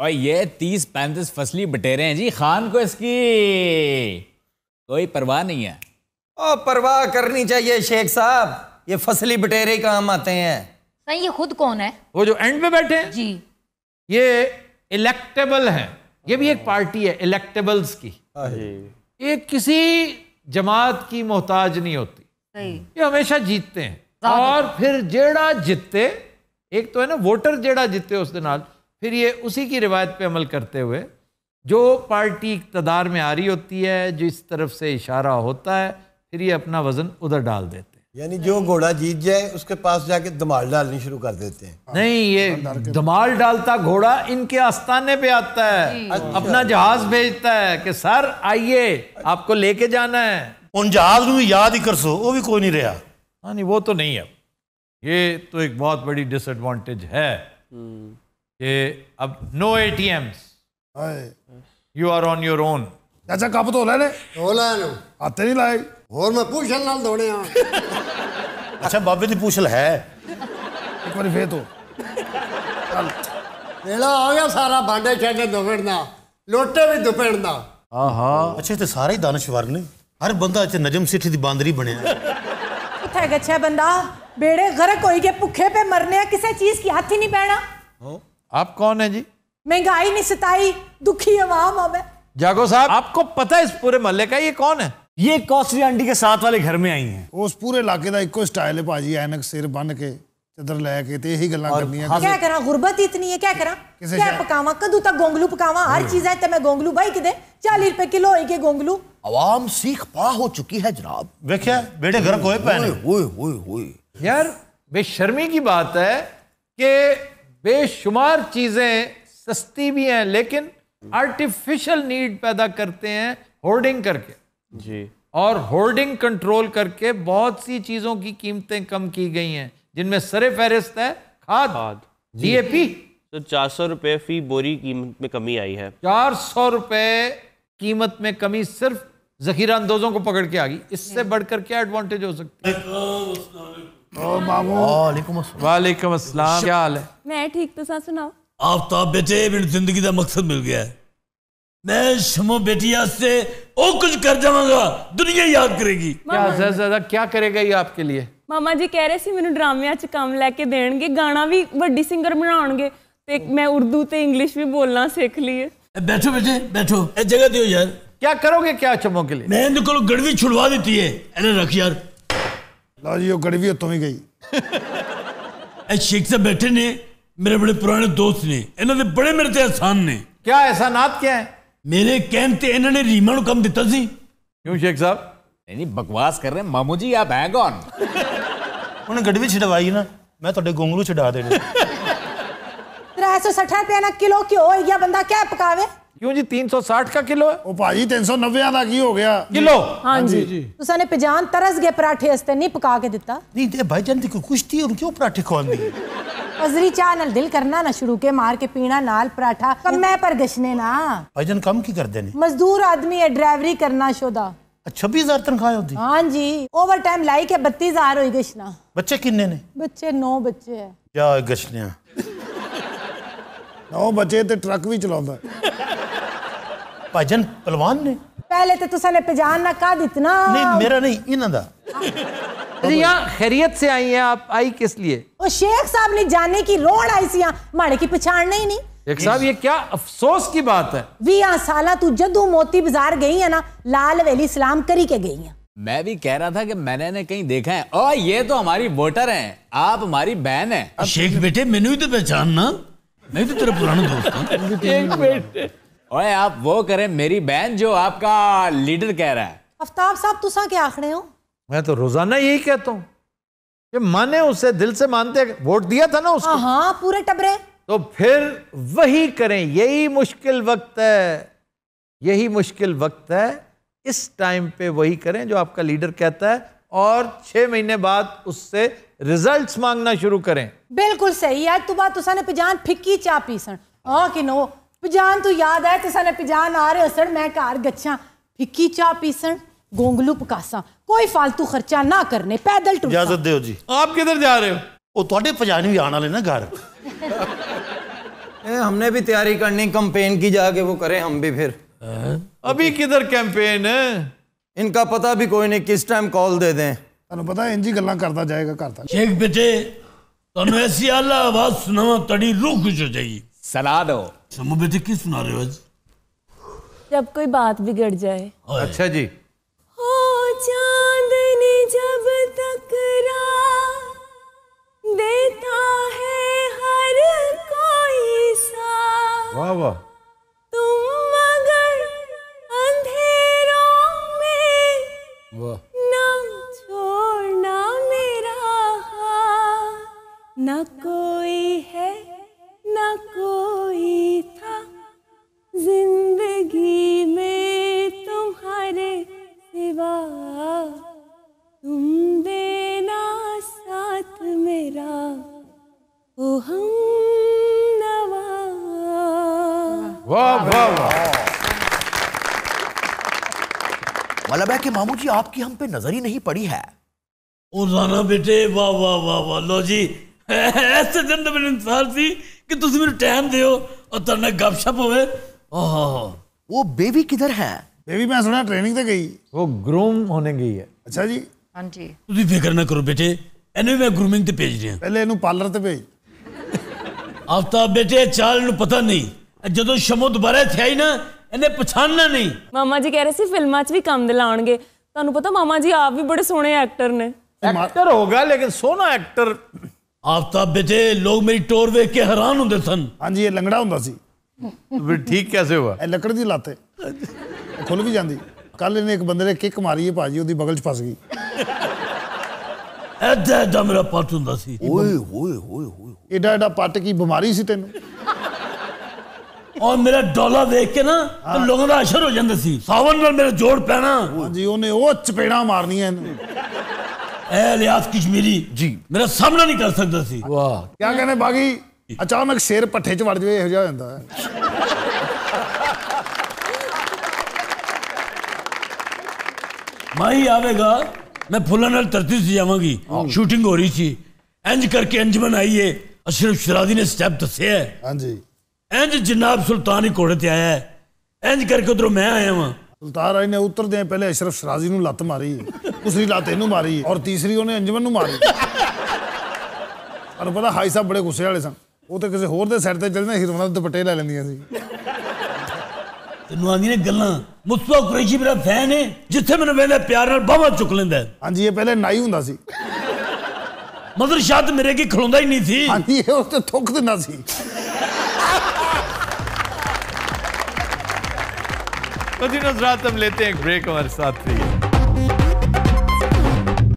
और ये तीस पैंतीस फसली बटेरे हैं जी खान को इसकी कोई परवाह नहीं है ओ परवाह करनी चाहिए शेख साहब ये फसली बटेरे काम आते हैं सही ये खुद कौन है वो जो एंड में बैठे हैं जी ये इलेक्टेबल है ये भी एक पार्टी है इलेक्टेबल्स की ये किसी जमात की मोहताज नहीं होती ये हमेशा जीतते हैं और फिर जेड़ा जितते एक तो है ना वोटर जेड़ा उस दिन आज फिर ये उसी की रिवायत पे अमल करते हुए जो पार्टी इकतदार में आ रही होती है जो इस तरफ से इशारा होता है फिर ये अपना वजन उधर डाल देते हैं यानी जो घोड़ा जीत जाए उसके पास जाके दमाल डालनी शुरू कर देते हैं नहीं ये दमाल डालता घोड़ा इनके आस्थाने पे आता है अपना जहाज भेजता है कि सर आइए आपको लेके जाना है उन जहाज में याद ही कर सो वो भी कोई नहीं रहा हाँ नहीं वो तो नहीं है ये तो एक बहुत बड़ी डिसएडवांटेज है हम्म। कि अब no ATMs you are on your own ਚਾਚਾ ਕੱਪ ਧੋ ਲੈ ਨੇ ਧੋ ਲੈ ਨੂੰ ਹੱਥ ਨਹੀਂ ਲਾਏ ਹੋਰ ਮੈਂ ਪੂਛਲ ਨਾਲ ਧੋਣੇ ਆ ਅੱਛਾ ਬਾਬੇ ਦੀ ਪੂਛਲ ਹੈ ਇੱਕ ਵਾਰੀ ਫੇਰ ਧੋ ਵੇਲਾ ਆ ਗਿਆ ਸਾਰਾ ਬਾਂਡੇ ਛੱਡੇ ਦੁਪੜਨਾ ਲੋਟੇ ਵੀ ਦੁਪੜਨਾ ਆਹਾ ਅੱਛਾ ਤੇ ਸਾਰੇ ਹੀ ਦਾਨਸ਼ਵਰ ਨੇ ਹਰ ਬੰਦਾ ਚ ਨਜਮ ਸਿੱਠੀ ਦੀ ਬਾਂਦਰੀ ਬਣਿਆ ਕਿੱਥੇ ਗੱਛਾ ਬੰਦਾ ਬੇੜੇ ਗਰਕ ਹੋਈ ਕੇ ਭੁੱਖੇ ਪੇ ਮਰਨੇ ਆ ਕਿਸੇ ਚੀਜ਼ ਕੀ ਹੱਥ ਹੀ ਨਹੀਂ ਪੈਣਾ आप कौन है जी महंगाई नहीं सताई दुखी अवाम अब जागो साहब आपको पता है इस पूरे मोहल्ले का ये कौन है ये कौशली आंटी के साथ वाले घर में आई हैं। उस पूरे इलाके का एक स्टाइल है भाजी एनक सिर बन के हाँ। रुपए किलो है आवाम सीख पा हो चुकी है जनाब देखिए घर कोई यार बेशर्मी की बात है कि बेशुमार चीज़ें सस्ती भी हैं लेकिन आर्टिफिशियल नीड पैदा करते हैं होर्डिंग करके जी और होर्डिंग कंट्रोल करके बहुत सी चीज़ों की कीमतें कम की गई हैं जिनमें सरे फहरिस्त है खाद खाद डीएपी तो चार सौ रुपये फी बोरी कीमत में कमी आई है चार सौ रुपये कीमत में कमी सिर्फ जखीरा अंदोजों को पकड़ के आ गई इससे बढ़कर क्या एडवांटेज हो सकती है वालेकुम अस्सलाम क्या हाल है मैं ठीक तो सा सुनाओ आफ्ताब बेटे मैंने जिंदगी का मकसद मिल गया है मैं शमो बेटी से ओ कुछ कर जावांगा दुनिया याद करेगी क्या ज्यादा क्या करेगा ये आपके लिए ਮਾਮਾ ਜੀ ਕਹਿ ਰਹੇ ਸੀ ਮੈਨੂੰ ਡਰਾਮਿਆਂ 'ਚ ਕੰਮ ਲੈ ਕੇ ਦੇਣਗੇ ਗਾਣਾ ਵੀ ਵੱਡੀ ਸਿੰਗਰ ਬਣਾਉਣਗੇ ਤੇ ਮੈਂ ਉਰਦੂ ਤੇ ਇੰਗਲਿਸ਼ ਵੀ ਬੋਲਣਾ ਸਿੱਖ ਲਈਏ ਬੈਠੋ ਬੇਟੇ ਬੈਠੋ ਇਹ ਜਗ੍ਹਾ क्या करोगे क्या चमो के लिए मैं को गड़वी छुड़वा देती है अरे रख यार लो जी वो गड़वी तुम ही गई शेख साहब बैठे ने मेरे बड़े पुराने दोस्त ने इन्होंने बड़े मेरे ते एहसान ने क्या एहसानात क्या है मेरे कहते इन्होंने रीमा कम दिता सी क्यों शेख साहब नहीं बकवास कर रहे मामू जी आप है कौन उन्हें गड़वी छिड़वाई ना मैं थोड़े गोंगलू छिड़ा देने त्रै सौ सठ रुपया ना किलो घ्यो हो गया बंदा क्या पकावे ਕਿਉਂ ਜੀ 360 ਦਾ ਕਿਲੋ ਹੈ ਉਹ ਭਾਜੀ 390 ਦਾ ਕੀ ਹੋ ਗਿਆ ਕਿਲੋ ਹਾਂਜੀ ਜੀ ਤੁਸਾਂ ਨੇ ਪਜਾਨ ਤਰਸ ਗਏ ਪਰਾਠੇ ਅਸਤੇ ਨਹੀਂ ਪਕਾ ਕੇ ਦਿੱਤਾ ਨਹੀਂ ਤੇ ਭਾਈ ਜਨ ਦੀ ਕੋਈ ਕੁਸ਼ਤੀ ਹੁਣ ਕਿਉਂ ਪਰਾਠੇ ਖਵਾਉਂਦੀ ਅਜ਼ਰੀ ਚਾਹ ਨਾਲ ਦਿਲ ਕਰਨਾ ਨਾ ਸ਼ੁਰੂ ਕੇ ਮਾਰ ਕੇ ਪੀਣਾ ਨਾਲ ਪਰਾਠਾ ਕੰਮੇ ਪਰ ਗਸ਼ਨੇ ਨਾ ਭਾਈ ਜਨ ਕੰਮ ਕੀ ਕਰਦੇ ਨੇ ਮਜ਼ਦੂਰ ਆਦਮੀ ਹੈ ਡਰਾਈਵਰੀ ਕਰਨਾ ਸ਼ੋਦਾ 26000 ਤਨਖਾਹ ਹੁੰਦੀ ਹਾਂਜੀ ਓਵਰ ਟਾਈਮ ਲਾਈ ਕੇ 32000 ਹੋਈ ਗਸ਼ਨਾ ਬੱਚੇ ਕਿੰਨੇ ਨੇ ਬੱਚੇ 9 ਬੱਚੇ ਹੈ ਜਾ ਗਸ਼ਨਿਆ ਨੌ ਬੱਚੇ ਤੇ ਟਰੱਕ ਵੀ ਚਲਾਉਂਦਾ भजन पलवान ने पहले तो तुसा ने पहचान ना कह ਦਿੱਤਨਾ ਨਹੀਂ ਮੇਰਾ ਨਹੀਂ ਇਹਨਾਂ ਦਾ जी यहाँ खैरियत से आई हैं आप आई किस लिए ओ शेख साहब ने जाने की रोड आई सी माड़े की पहचान नहीं नहीं शेख साहब ये क्या अफसोस की बात है वी आ साला तू जदू मोती बाजार गई है ना लाल वेली सलाम करी के गई है मैं भी कह रहा था कि मैंने ने कहीं देखा है और ये तो हमारी वोटर हैं आप हमारी बहन हैं शेख बेटे मेनू तो पहचान ना नहीं तो तेरा पुराना दोस्त शेख बेटे ओए आप वो करें मेरी बहन जो आपका लीडर कह रहा है आफ्ताब साहब तुसा क्या आखने हो मैं तो रोजाना यही कहता हूँ कि माने उसे दिल से मानते वोट दिया था ना उसको हाँ, हाँ पूरे टबरे तो फिर वही करें यही मुश्किल वक्त है यही मुश्किल वक्त है इस टाइम पे वही करें जो आपका लीडर कहता है और छह महीने बाद उससे रिजल्ट्स मांगना शुरू करें बिल्कुल सही है तू बात ने पिजान फिक्की चा पीसन हाँ कि नो ਭਜਾਨ ਤੋਂ ਯਾਦ ਆਇਆ ਤੁਸਾਂ ਨੇ ਭਜਾਨ ਆ ਰਹੇ ਅਸਣ मैं घर गच्छा ਫਿੱਕੀ चाह ਪੀਸਣ गोंगलू पकासा कोई फालतू खर्चा ना करने पैदल टूर इजाजत दो जी आप किधर जा रहे हो वो थोड़े पजान भी आने वाले ना घर हमने भी तैयारी करनी कंपेन की जाके वो करें हम भी फिर हाँ। अभी किधर कैंपेन है इनका पता भी कोई नहीं किस टाइम कॉल दे दें ਤੁਹਾਨੂੰ ਪਤਾ ਇੰਜੀ ਗੱਲਾਂ ਕਰਦਾ ਜਾਏਗਾ ਕਰਦਾ ਸ਼ੇਖ ਬੇਟੇ ਤੁਹਾਨੂੰ ਐਸੀ ਆਲਾ ਆਵਾਜ਼ ਸੁਣਾਵਾਂ ਤੜੀ ਰੂਹ ਖੁਸ਼ ਹੋ ਜਾਏਗੀ ਸਲਾਹ ਦਿਓ शम्मू बेटे की सुना रहे हो आज जब कोई बात बिगड़ जाए अच्छा जी हो चांद ने जब तक देता है हर कोई सा वाह वाह तुम मगर अंधेरों में वाह ना छोड़ना मेरा हाथ को तुम देना साथ मेरा ओ हम नवा मतलब है कि मामू जी आपकी हम पे नजर ही नहीं पड़ी है ओ राना बेटे वाह वाह वाह वाह लो जी ऐसे दिन तो मैंने इंतजार थी कि तुम मेरे टाइम दो और तरना गपशप हो वो बेबी किधर है ਬੇਬੀ ਮੈਂ ਸੁਣਿਆ ਟ੍ਰੇਨਿੰਗ ਤੇ ਗਈ ਉਹ ਗਰੂਮ ਹੋਣੇ ਗਈ ਹੈ ਅੱਛਾ ਜੀ ਹਾਂਜੀ ਤੁਸੀਂ ਫਿਕਰ ਨਾ ਕਰੋ ਬੇਟੇ ਇਹਨੂੰ ਮੈਂ ਗਰੂਮਿੰਗ ਤੇ ਭੇਜ ਰਿਹਾ ਪਹਿਲੇ ਇਹਨੂੰ ਪਾਰਲਰ ਤੇ ਭੇਜ ਆਫਤਾ ਬੇਟੇ ਚਾਲ ਨੂੰ ਪਤਾ ਨਹੀਂ ਜਦੋਂ ਸ਼ਮੋ ਦੁਬਾਰਾ ਥਿਆਈ ਆਈ ਨਾ ਇਹਨੇ ਪਛਾਣਨਾ ਨਹੀਂ ਮਾਮਾ ਜੀ ਕਹਿ ਰਹੇ ਸੀ ਫਿਲਮਾਂ 'ਚ ਵੀ ਕੰਮ ਦਿਲਾਉਣਗੇ ਤੁਹਾਨੂੰ ਪਤਾ ਮਾਮਾ ਜੀ ਆਪ ਵੀ ਬੜੇ ਸੋਹਣੇ ਐਕਟਰ ਨੇ ਐਕਟਰ ਹੋਗਾ ਲੇਕਿਨ ਸੋਹਣਾ ਐਕਟਰ ਆਫਤਾ ਬੇਟੇ ਲੋਕ ਮੇਰੀ ਟੋਰ ਵੇਖ ਕੇ ਹੈਰਾਨ ਹੁੰਦੇ ਸਨ ਹਾਂਜੀ ਇਹ ਲੰਗੜਾ ਹੁੰਦਾ ਸੀ ਵੀ ਠੀਕ ਕੈਸੇ ਹੋਇਆ ਇਹ ਲੱਕੜ ਦੀ ਲਾਤੇ ਖੁੱਲ ਵੀ ਜਾਂਦੀ ਕੱਲ ਇਹਨੇ ਇੱਕ ਬੰਦੇ ਨੇ ਕਿੱਕ ਮਾਰੀ ਹੈ ਭਾਜੀ ਉਹਦੀ ਬਗਲ 'ਚ ਫਸ ਗਈ ਐਡਾ ਐਡਾ ਮੇਰਾ ਪੱਟ ਹੁੰਦਾ ਸੀ ਓਏ ਹੋਏ ਹੋਏ ਹੋਏ ਐਡਾ ਐਡਾ ਪੱਟ ਕੀ ਬਿਮਾਰੀ ਸੀ ਤੈਨੂੰ ਔਰ ਮੇਰਾ ਡੋਲਾ ਦੇਖ ਕੇ ਨਾ ਤੇ ਲੋਕਾਂ ਦਾ ਅਸ਼ਰ ਹੋ ਜਾਂਦਾ ਸੀ ਸਾਵਨ ਨਾਲ ਮੇਰਾ ਜੋੜ ਪੈਣਾ ਹਾਂਜੀ ਉਹਨੇ ਉਹ ਚਪੇੜਾ ਮਾਰਨੀਆਂ ਇਹਨੂੰ ਐ ਲਿਆਸ ਕਸ਼ਮੀਰੀ ਜੀ ਮੇਰਾ ਸਾਹਮਣਾ ਨਹੀਂ ਕਰ ਸਕਦਾ ਸੀ ਵਾਹ ਕੀ ਕਹਿੰਦੇ ਬਾਗੀ ਅਚਾਨਕ ਸ਼ੇਰ ਪੱਠੇ 'ਚ ਵੜ ਜਵੇ ਇਹੋ ਜਿਹਾ ਹੁੰਦਾ ਹੈ ਮਾਈ ਆਵੇਗਾ ਮੈਂ ਫੁੱਲਾਂ ਨਾਲ ਧਰਤੀ ਤੇ ਜਾਵਾਂਗੀ ਸ਼ੂਟਿੰਗ ਹੋ ਰਹੀ ਸੀ ਇੰਜ ਕਰਕੇ ਅੰਜਮਨ ਆਈ ਏ ਅਸ਼ਰਫ ਸ਼ਰਾਦੀ ਨੇ ਸਟੈਪ ਦੱਸਿਆ ਹਾਂਜੀ ਇੰਜ ਜਨਾਬ ਸੁਲਤਾਨ ਹੀ ਘੋੜੇ ਤੇ ਆਇਆ ਹੈ ਇੰਜ ਕਰਕੇ ਉਧਰੋਂ ਮੈਂ ਆਇਆ ਵਾਂ ਸੁਲਤਾਨ ਆਈ ਨੇ ਉਤਰਦੇ ਪਹਿਲੇ ਅਸ਼ਰਫ ਸ਼ਰਾਜ਼ੀ ਨੂੰ ਲੱਤ ਮਾਰੀ ਦੂਸਰੀ ਲੱਤ ਇਹਨੂੰ ਮਾਰੀ ਔਰ ਤੀਸਰੀ ਉਹਨੇ ਅੰਜਮਨ ਨੂੰ ਮਾਰੀ ਤੁਹਾਨੂੰ ਪਤਾ ਹਾਈ ਸਾਹਿਬ ਬੜੇ ਗੁੱਸੇ ਵਾਲੇ ਸਨ ਉਹ ਤਾਂ ਕਿਸੇ ਹੋਰ ਦੇ ਸਿਰ ਤੇ ਚੜਦੇ ਹੀਰੋਨਾਂ ਦੇ ਦੁਪੱਟੇ ਲੈ ਲੈਂਦੀਆਂ ਸੀ ਤੈਨੂੰ ਆਂਦੀਆਂ ਨੇ ਗੱਲਾਂ ਮੁਸਤਫਾ ਕੁਰੈਸ਼ੀ ਮੇਰਾ ਫੈਨ ਹੈ ਜਿੱਥੇ ਮੈਨੂੰ ਵੇਲੇ ਪਿਆਰ ਨਾਲ ਬਾਵਾ ਚੁੱਕ ਲੈਂਦਾ ਹਾਂਜੀ ਇਹ ਪਹਿਲੇ ਨਾਈ ਹੁੰਦਾ ਸੀ ਮਦਰ ਸ਼ਾਦ ਮੇਰੇ ਕੀ ਖਲੋਂਦਾ ਹੀ ਨਹੀਂ ਸੀ ਹਾਂਜੀ ਇਹ ਉਸ ਤੇ ਥੁੱਕ ਦਿੰਦਾ ਸੀ तो जी नजरात हम लेते हैं एक ब्रेक हमारे साथ थी